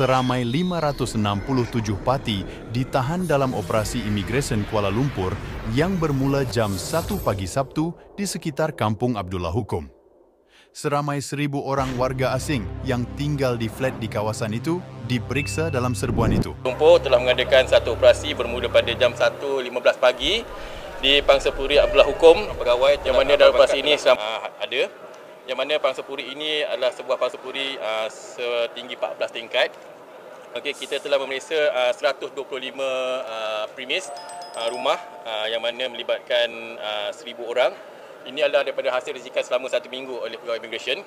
seramai 567 pati ditahan dalam operasi imigresen Kuala Lumpur yang bermula jam 1 pagi Sabtu di sekitar Kampung Abdullah Hukum. Seramai seribu orang warga asing yang tinggal di flat di kawasan itu diperiksa dalam serbuan itu. Lumpur telah mengadakan satu operasi bermula pada jam 1.15 pagi di Pangsapuri Abdullah Hukum, pegawai yang mana dalam operasi ini ada yang mana pangsa puri ini adalah sebuah pangsa puri uh, setinggi 14 tingkat. Okey, kita telah memeriksa uh, 125 uh, premis uh, rumah uh, yang mana melibatkan uh, 1000 orang. Ini adalah daripada hasil rizikan selama satu minggu oleh Pegawai Immigration.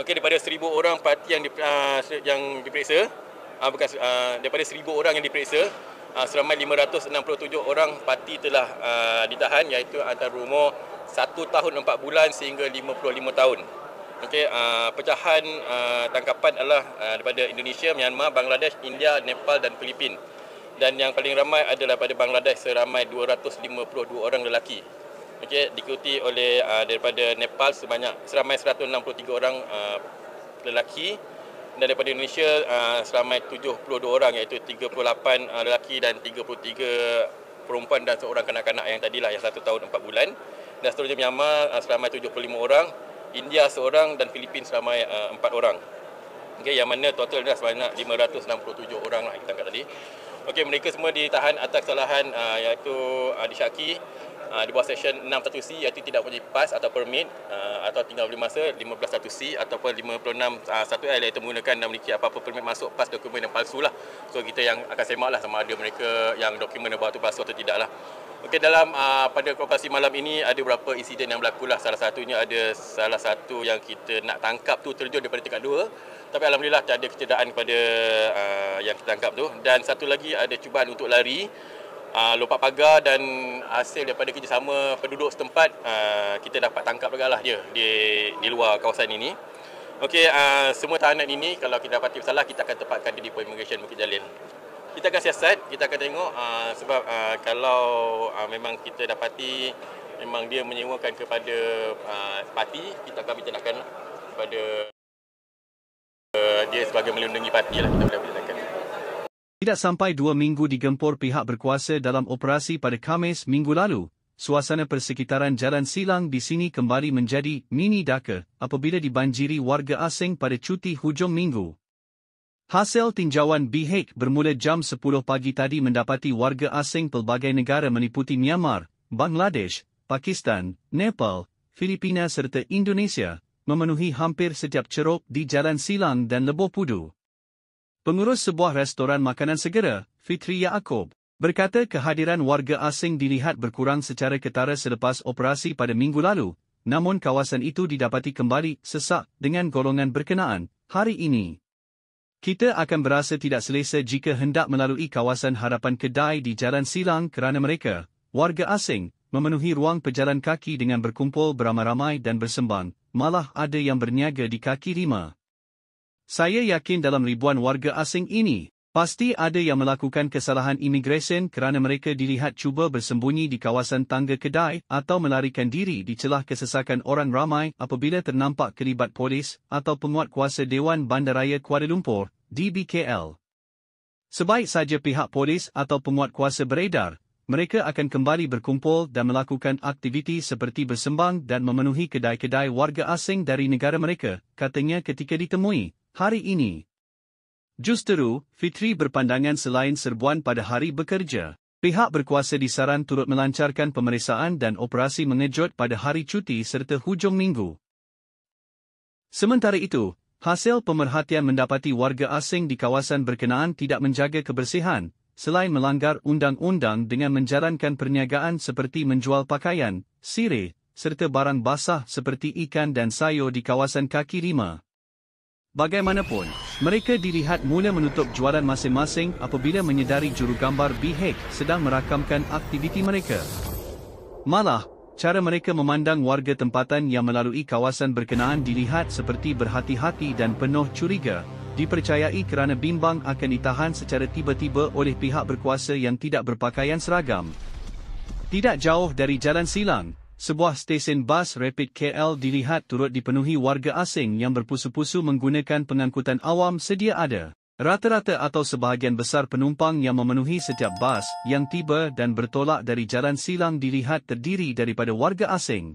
Okey, daripada 1000 orang parti yang di, uh, yang diperiksa, uh, bukan uh, daripada 1000 orang yang diperiksa, uh, seramai 567 orang parti telah uh, ditahan iaitu antara rumah satu tahun empat bulan sehingga lima puluh lima tahun. Okey, uh, pecahan uh, tangkapan adalah uh, daripada Indonesia, Myanmar, Bangladesh, India, Nepal dan Filipin. Dan yang paling ramai adalah pada Bangladesh seramai dua ratus lima puluh dua orang lelaki. Okey, diikuti oleh uh, daripada Nepal sebanyak seramai seratus enam puluh tiga orang uh, lelaki dan daripada Indonesia uh, seramai dua orang iaitu tiga puluh lapan lelaki dan tiga puluh tiga perempuan dan seorang kanak-kanak yang tadilah yang satu tahun empat bulan dan seterusnya Myanmar uh, seramai 75 orang, India seorang dan Filipina seramai uh, ah, 4 orang. Okey, yang mana total dah sebanyak 567 orang lah kita angkat tadi. Okey, mereka semua ditahan atas kesalahan uh, iaitu uh, disyaki uh, di bawah seksyen 61C iaitu tidak mempunyai pas atau permit uh, atau tinggal beli masa 15 1C ataupun 56 uh, 1L iaitu menggunakan dan memiliki apa-apa permit masuk pas dokumen yang palsu lah. So, kita yang akan semak lah sama ada mereka yang dokumen yang bawa tu palsu atau tidak lah. Okey dalam uh, pada kooperasi malam ini ada beberapa insiden yang berlaku lah. Salah satunya ada salah satu yang kita nak tangkap tu terjun daripada tingkat dua, Tapi alhamdulillah tak ada kecederaan pada uh, ah, yang kita tangkap tu. Dan satu lagi ada cubaan untuk lari. Uh, lompat pagar dan hasil daripada kerjasama penduduk setempat uh, kita dapat tangkap juga lah dia di, di luar kawasan ini. Okey, uh, semua tahanan ini kalau kita dapati salah kita akan tempatkan dia di Immigration Bukit Jalil kita akan siasat, kita akan tengok uh, sebab uh, kalau uh, memang kita dapati memang dia menyewakan kepada uh, parti, kita akan bertindakan kepada uh, dia sebagai melindungi parti lah kita boleh bertindakan. Tidak sampai dua minggu digempur pihak berkuasa dalam operasi pada Khamis minggu lalu, suasana persekitaran Jalan Silang di sini kembali menjadi mini daka apabila dibanjiri warga asing pada cuti hujung minggu. Hasil tinjauan BHEC bermula jam 10 pagi tadi mendapati warga asing pelbagai negara meniputi Myanmar, Bangladesh, Pakistan, Nepal, Filipina serta Indonesia memenuhi hampir setiap ceruk di Jalan Silang dan Lebuh Pudu. Pengurus sebuah restoran makanan segera, Fitri Yaakob, berkata kehadiran warga asing dilihat berkurang secara ketara selepas operasi pada minggu lalu, namun kawasan itu didapati kembali sesak dengan golongan berkenaan hari ini. Kita akan berasa tidak selesa jika hendak melalui kawasan harapan kedai di Jalan Silang kerana mereka, warga asing, memenuhi ruang pejalan kaki dengan berkumpul beramai-ramai dan bersembang, malah ada yang berniaga di kaki lima. Saya yakin dalam ribuan warga asing ini, Pasti ada yang melakukan kesalahan imigresen kerana mereka dilihat cuba bersembunyi di kawasan tangga kedai atau melarikan diri di celah kesesakan orang ramai apabila ternampak kelibat polis atau penguat kuasa Dewan Bandaraya Kuala Lumpur, DBKL. Sebaik saja pihak polis atau penguat kuasa beredar, mereka akan kembali berkumpul dan melakukan aktiviti seperti bersembang dan memenuhi kedai-kedai warga asing dari negara mereka, katanya ketika ditemui, hari ini. Justeru, Fitri berpandangan selain serbuan pada hari bekerja. Pihak berkuasa disaran turut melancarkan pemeriksaan dan operasi mengejut pada hari cuti serta hujung minggu. Sementara itu, hasil pemerhatian mendapati warga asing di kawasan berkenaan tidak menjaga kebersihan, selain melanggar undang-undang dengan menjalankan perniagaan seperti menjual pakaian, sirih, serta barang basah seperti ikan dan sayur di kawasan kaki lima. Bagaimanapun, mereka dilihat mula menutup jualan masing-masing apabila menyedari jurugambar Bihek sedang merakamkan aktiviti mereka. Malah, cara mereka memandang warga tempatan yang melalui kawasan berkenaan dilihat seperti berhati-hati dan penuh curiga, dipercayai kerana bimbang akan ditahan secara tiba-tiba oleh pihak berkuasa yang tidak berpakaian seragam. Tidak jauh dari jalan silang, sebuah stesen bas Rapid KL dilihat turut dipenuhi warga asing yang berpusu-pusu menggunakan pengangkutan awam sedia ada. Rata-rata atau sebahagian besar penumpang yang memenuhi setiap bas yang tiba dan bertolak dari jalan silang dilihat terdiri daripada warga asing.